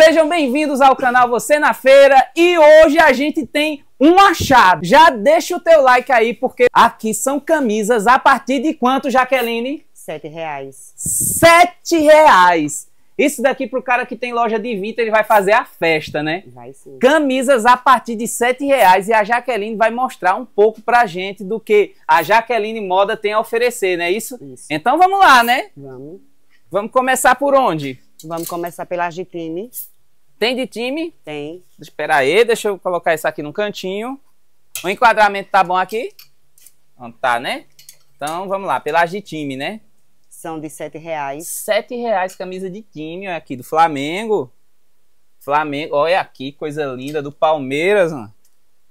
Sejam bem-vindos ao canal Você na Feira e hoje a gente tem um achado. Já deixa o teu like aí porque aqui são camisas a partir de quanto, Jaqueline? Sete reais. Sete reais. Isso daqui pro cara que tem loja de vinta, ele vai fazer a festa, né? Vai sim. Camisas a partir de sete reais e a Jaqueline vai mostrar um pouco pra gente do que a Jaqueline Moda tem a oferecer, não é isso? Isso. Então vamos lá, né? Vamos. Vamos começar por onde? Vamos começar pelas de time. Tem de time? Tem. Espera aí, deixa eu colocar isso aqui no cantinho. O enquadramento tá bom aqui? Não tá, né? Então vamos lá, pelas de time, né? São de sete reais. Sete reais camisa de time, olha aqui, do Flamengo. Flamengo, olha aqui, coisa linda, do Palmeiras, mano.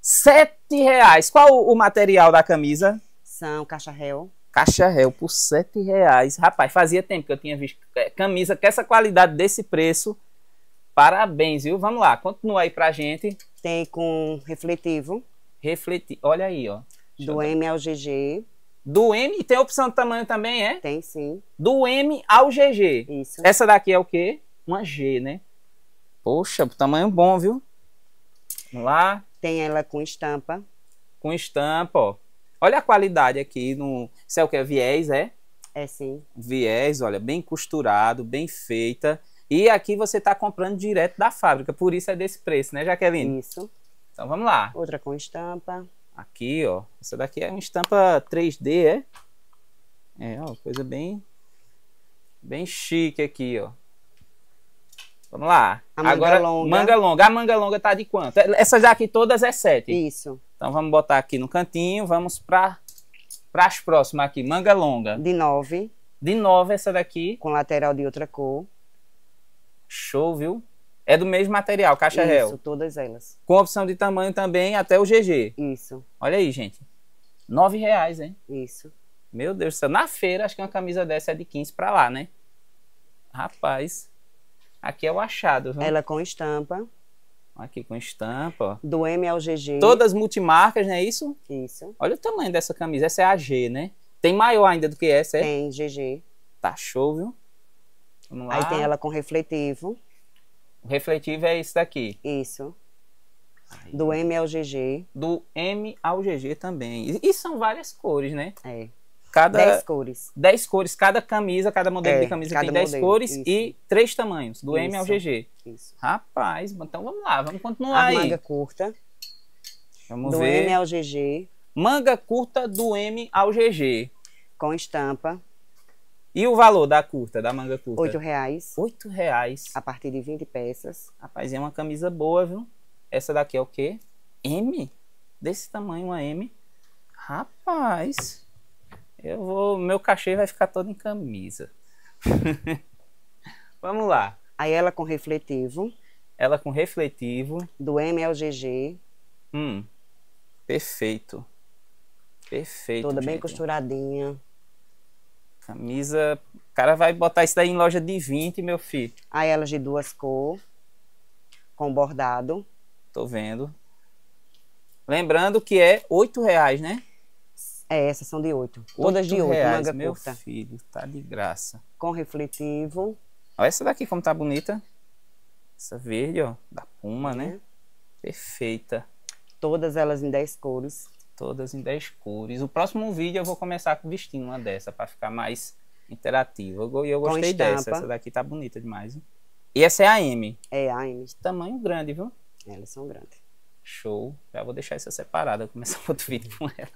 Sete reais. Qual o material da camisa? São caixa réu. Caixa réu por sete reais. Rapaz, fazia tempo que eu tinha visto é, camisa com essa qualidade desse preço. Parabéns, viu? Vamos lá, continua aí pra gente. Tem com refletivo. Refletivo, olha aí, ó. Deixa do M ao GG. Do M, tem opção de tamanho também, é? Tem sim. Do M ao GG. Isso. Essa daqui é o quê? Uma G, né? Poxa, tamanho bom, viu? Vamos lá. Tem ela com estampa. Com estampa, ó. Olha a qualidade aqui no. Isso é o que? É viés, é? É sim. Viés, olha, bem costurado, bem feita. E aqui você está comprando direto da fábrica, por isso é desse preço, né, Jaqueline? Isso. Então vamos lá. Outra com estampa. Aqui, ó. Essa daqui é uma estampa 3D, é? É, ó, coisa bem bem chique aqui, ó. Vamos lá. A manga Agora, longa. manga longa. A manga longa tá de quanto? Essas aqui todas é 7. Isso. Então vamos botar aqui no cantinho, vamos para as próximas aqui. Manga longa. De nove. De nove essa daqui. Com lateral de outra cor. Show, viu? É do mesmo material, caixa Isso, réu. Isso, todas elas. Com opção de tamanho também, até o GG. Isso. Olha aí, gente. Nove reais, hein? Isso. Meu Deus do céu. Na feira, acho que uma camisa dessa é de 15 para lá, né? Rapaz. Aqui é o achado, viu? Ela com estampa. Aqui com estampa. Do MLGG. Todas multimarcas, não é isso? Isso. Olha o tamanho dessa camisa. Essa é a G, né? Tem maior ainda do que essa, é? Tem, GG. Tá show, viu? Vamos lá. Aí tem ela com refletivo. O refletivo é esse daqui. Isso. Aí. Do M ao GG. Do M ao GG também. e são várias cores, né? É. Cada, 10 cores. 10 cores, cada camisa, cada modelo é, de camisa tem 10 cores isso. e três tamanhos, do isso, M ao GG. Isso. Rapaz, então vamos lá, vamos continuar A aí. manga curta. Vamos do ver. M ao GG. Manga curta do M ao GG. Com estampa. E o valor da curta, da manga curta? Oito reais. Oito reais. A partir de 20 peças. Rapaz, é uma camisa boa, viu? Essa daqui é o quê? M? Desse tamanho, uma M. Rapaz. Eu vou, meu cachê vai ficar todo em camisa. Vamos lá. Aí ela com refletivo. Ela com refletivo. Do MLGG. Hum. Perfeito. Perfeito. Toda bem costuradinha. Camisa. O cara vai botar isso daí em loja de 20, meu filho. Aí ela de duas cores. Com bordado. Tô vendo. Lembrando que é R$ reais, né? É, essas são de oito. Todas de oito, manga meu curta. filho, tá de graça. Com refletivo. Olha essa daqui como tá bonita. Essa verde, ó, da Puma, né? Uhum. Perfeita. Todas elas em 10 cores. Todas em 10 cores. O próximo vídeo eu vou começar com vestindo uma dessa para ficar mais interativo. E eu, eu gostei dessa. Essa daqui tá bonita demais. Hein? E essa é a M. É a M. Tamanho grande, viu? Elas são grandes. Show. Já vou deixar essa separada. Começar outro vídeo com ela.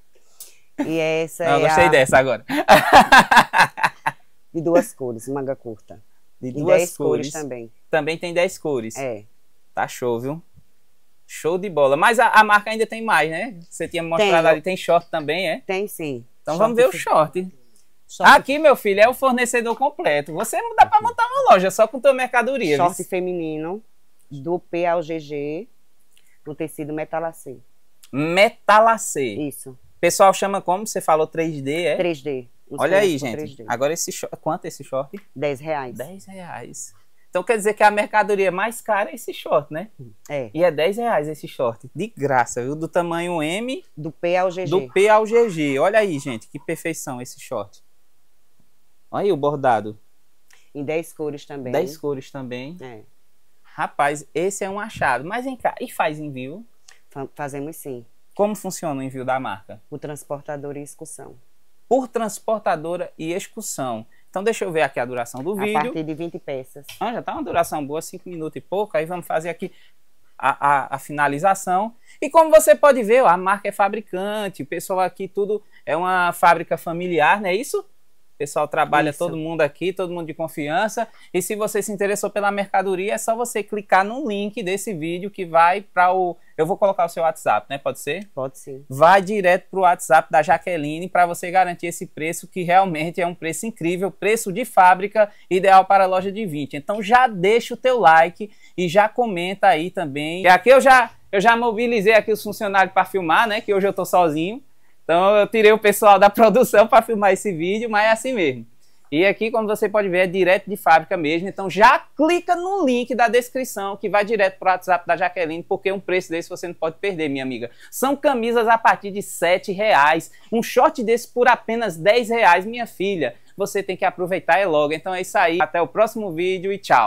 E essa Não, é. Eu gostei a... dessa agora. De duas cores, manga curta. De e duas dez cores. cores. também. Também tem dez cores. É. Tá show, viu? Show de bola. Mas a, a marca ainda tem mais, né? Você tinha mostrado tem. ali, tem short também, é? Tem sim. Então short vamos ver o short. short. Aqui, meu filho, é o fornecedor completo. Você não dá para montar uma loja só com tua mercadoria. Short viu? feminino, do P ao GG, no tecido metalacê. Metalacê. Isso pessoal chama como? Você falou 3D, é? 3D. Olha aí, gente. 3D. Agora esse short. Quanto é esse short? 10 reais. 10 reais. Então quer dizer que a mercadoria mais cara é esse short, né? É. E é 10 reais esse short. De graça, viu? Do tamanho M. Do P ao GG. Do P ao GG. Olha aí, gente, que perfeição esse short. Olha aí o bordado. Em 10 cores também. 10 cores também. É. Rapaz, esse é um achado. Mas vem cá, e faz envio? Fazemos sim. Como funciona o envio da marca? Por transportadora e excursão. Por transportadora e excursão. Então deixa eu ver aqui a duração do a vídeo. A partir de 20 peças. Ah, já está uma duração boa, 5 minutos e pouco. Aí vamos fazer aqui a, a, a, finalização. E como você pode ver, a marca é fabricante, o pessoal aqui tudo é uma fábrica familiar, não é isso? pessoal trabalha Isso. todo mundo aqui, todo mundo de confiança. E se você se interessou pela mercadoria, é só você clicar no link desse vídeo que vai para o. Eu vou colocar o seu WhatsApp, né? Pode ser? Pode ser. Vai direto para o WhatsApp da Jaqueline para você garantir esse preço que realmente é um preço incrível, preço de fábrica, ideal para loja de 20. Então já deixa o teu like e já comenta aí também. E aqui eu já eu já mobilizei aqui os funcionários para filmar, né? Que hoje eu estou sozinho. Então eu tirei o pessoal da produção para filmar esse vídeo, mas é assim mesmo. E aqui, como você pode ver, é direto de fábrica mesmo. Então já clica no link da descrição que vai direto para o WhatsApp da Jaqueline, porque um preço desse você não pode perder, minha amiga. São camisas a partir de R$ reais, um short desse por apenas R$ reais, minha filha. Você tem que aproveitar é logo. Então é isso aí, até o próximo vídeo e tchau.